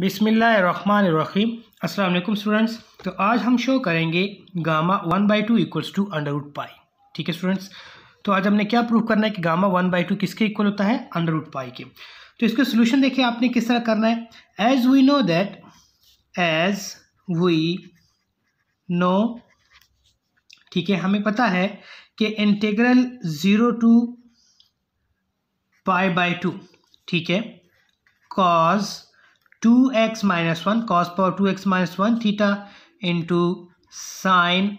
बिसमीम अस्सलाम स्टूडेंट्स तो आज हम शो करेंगे gamma one by two equals to under root pi ठीक है स्टूडेंट्स तो आज हमने क्या प्रूव करना है कि गामा वन बाई टू किसके इक्वल होता है अंडर उड पाई के तो इसके सोल्यूशन देखिए आपने किस तरह करना है as we know that as we know ठीक है हमें पता है कि integral zero to pi by two ठीक है cos two x minus one cos power two x minus one theta into sine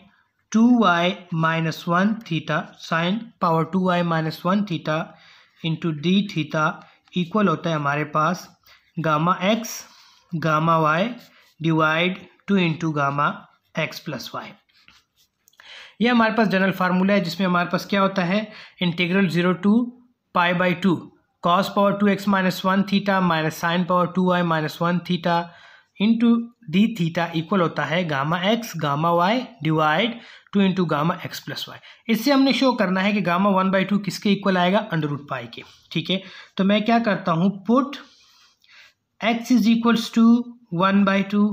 two y minus one theta sine power two y minus one theta into d theta equal होता है हमारे पास gamma x gamma y divide two into gamma x plus Y ये हमारे पास general formula है जिसमें हमारे पास क्या होता है integral zero to pi by two cos power two x minus one theta minus sine power two y minus one theta into d theta equal होता है gamma x gamma y divide two into gamma x plus y इससे हमने show करना है कि gamma one by two किसके equal आएगा under root pi के ठीक है तो मैं क्या करता हूँ put x is equals to one by two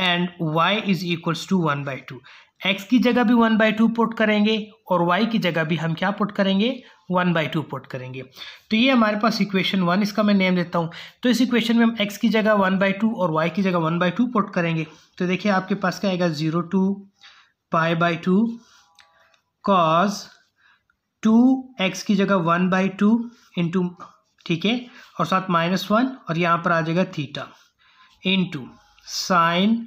and y is equals to one by two x की जगह भी वन बाई टू पुट करेंगे और वाई की जगह भी हम क्या पुट करेंगे वन बाई टू पुट करेंगे तो ये हमारे पास इक्वेशन वन इसका मैं नेम देता हूँ तो इस इक्वेशन में हम एक्स की जगह वन बाई टू और वाई की जगह वन बाई टू पुट करेंगे तो देखिए आपके पास क्या आएगा zero to pi by two cos two x की जगह वन बाई टू इंटू ठीक है और साथ माइनस वन और यहाँ पर आ जाएगा theta into sine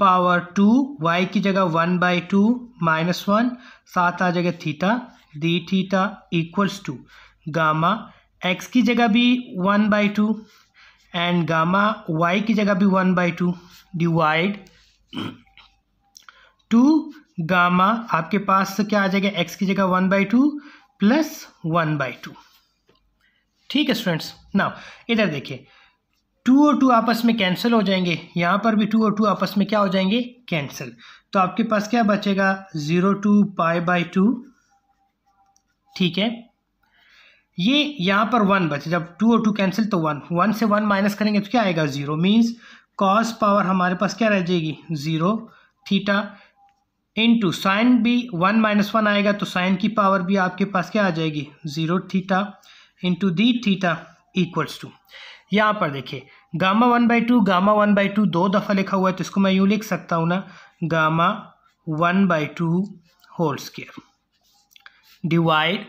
power two y की जगह one by two minus one साथ आ जाएगा theta d theta equals to gamma x की जगह भी one by two and gamma y की जगह भी one by two divide two gamma आपके पास क्या आ जाएगा एक्स की जगह one by two plus one by two ठीक है स्टूडेंट्स ना इधर देखिए टू और टू आपस में कैंसिल हो जाएंगे यहाँ पर भी टू और टू आपस में क्या हो जाएंगे कैंसिल तो आपके पास क्या बचेगा zero to pi by two ठीक है ये यहाँ पर वन बचे जब टू और टू कैंसिल तो वन वन से वन माइनस करेंगे तो क्या आएगा ज़ीरो मीन्स कॉस पावर हमारे पास क्या रह जाएगी zero theta into sine भी वन माइनस वन आएगा तो साइन की पावर भी आपके पास क्या आ जाएगी zero theta into d theta equals to यहाँ पर देखिए gamma one by two gamma one by two दो दफ़ा लिखा हुआ है तो इसको मैं यूँ लिख सकता हूँ ना gamma one by two whole square divide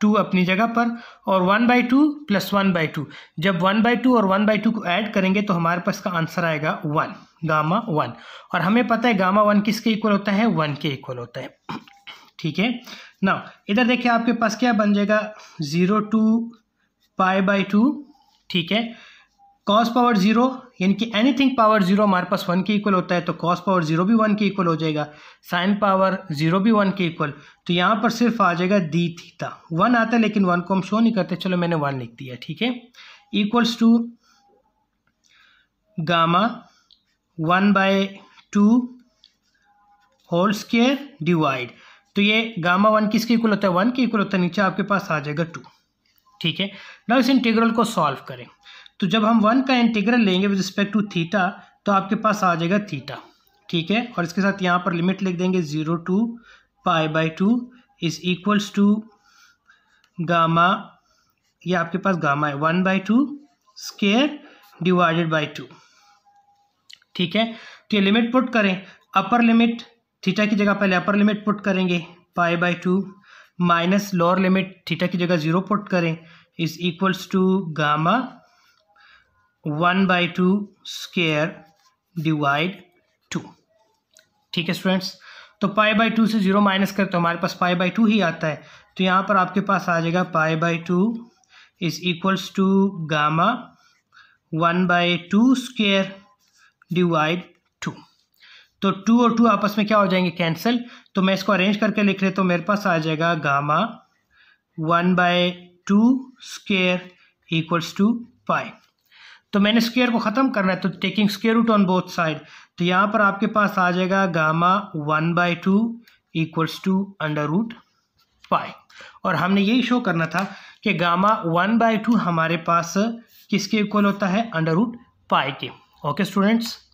two अपनी जगह पर और one by two plus one by two जब वन बाई टू और वन बाई टू को ऐड करेंगे तो हमारे पास का आंसर आएगा वन गामा वन और हमें पता है गामा वन किसके इक्वल होता है वन के इक्वल होता है ठीक है ना इधर देखिए आपके पास क्या बन जाएगा zero to pi by two ठीक है कॉस पावर जीरो यानी कि एनीथिंग पावर जीरो हमारे पास वन के इक्वल होता है तो कॉस पावर जीरो भी वन के इक्वल हो जाएगा साइन पावर जीरो भी वन के इक्वल तो यहाँ पर सिर्फ आ जाएगा डी थीटा वन आता है लेकिन वन को हम शो नहीं करते चलो मैंने वन लिख दिया ठीक है equals to gamma one by two whole square divide तो ये गामा वन किसके इक्वल होता है वन के इक्वल होता है नीचे आपके पास आ जाएगा टू ठीक है ना इस इंटीग्रल को सॉल्व करें तो जब हम वन का इंटीग्रल लेंगे विद रिस्पेक्ट टू थीटा तो आपके पास आ जाएगा थीटा ठीक है और इसके साथ यहाँ पर लिमिट लिख देंगे zero to pi by two is equals to gamma ये आपके पास गामा है one by two square divided by two ठीक है तो ये लिमिट पुट करें अपर लिमिट थीटा की जगह पहले अपर लिमिट पुट करेंगे pi by two minus lower limit theta की जगह ज़ीरो पुट करें is equals to gamma one by two square divide two ठीक है स्टूडेंट्स तो पाई बाई टू से ज़ीरो माइनस करते तो हमारे पास पाई बाई टू ही आता है तो यहाँ पर आपके पास आ जाएगा pi by two is equals to gamma one by two square divide two तो टू और टू आपस में क्या हो जाएंगे कैंसिल तो मैं इसको अरेंज करके लिख रहे तो मेरे पास आ जाएगा gamma one by two square equals to pi तो मैंने स्केयर को ख़त्म करना है तो taking square root on both side तो यहाँ पर आपके पास आ जाएगा gamma one by two equals to under root pi और हमने यही शो करना था कि गामा वन बाय टू हमारे पास किसके इक्वल होता है अंडर रूट पाई के ओके स्टूडेंट्स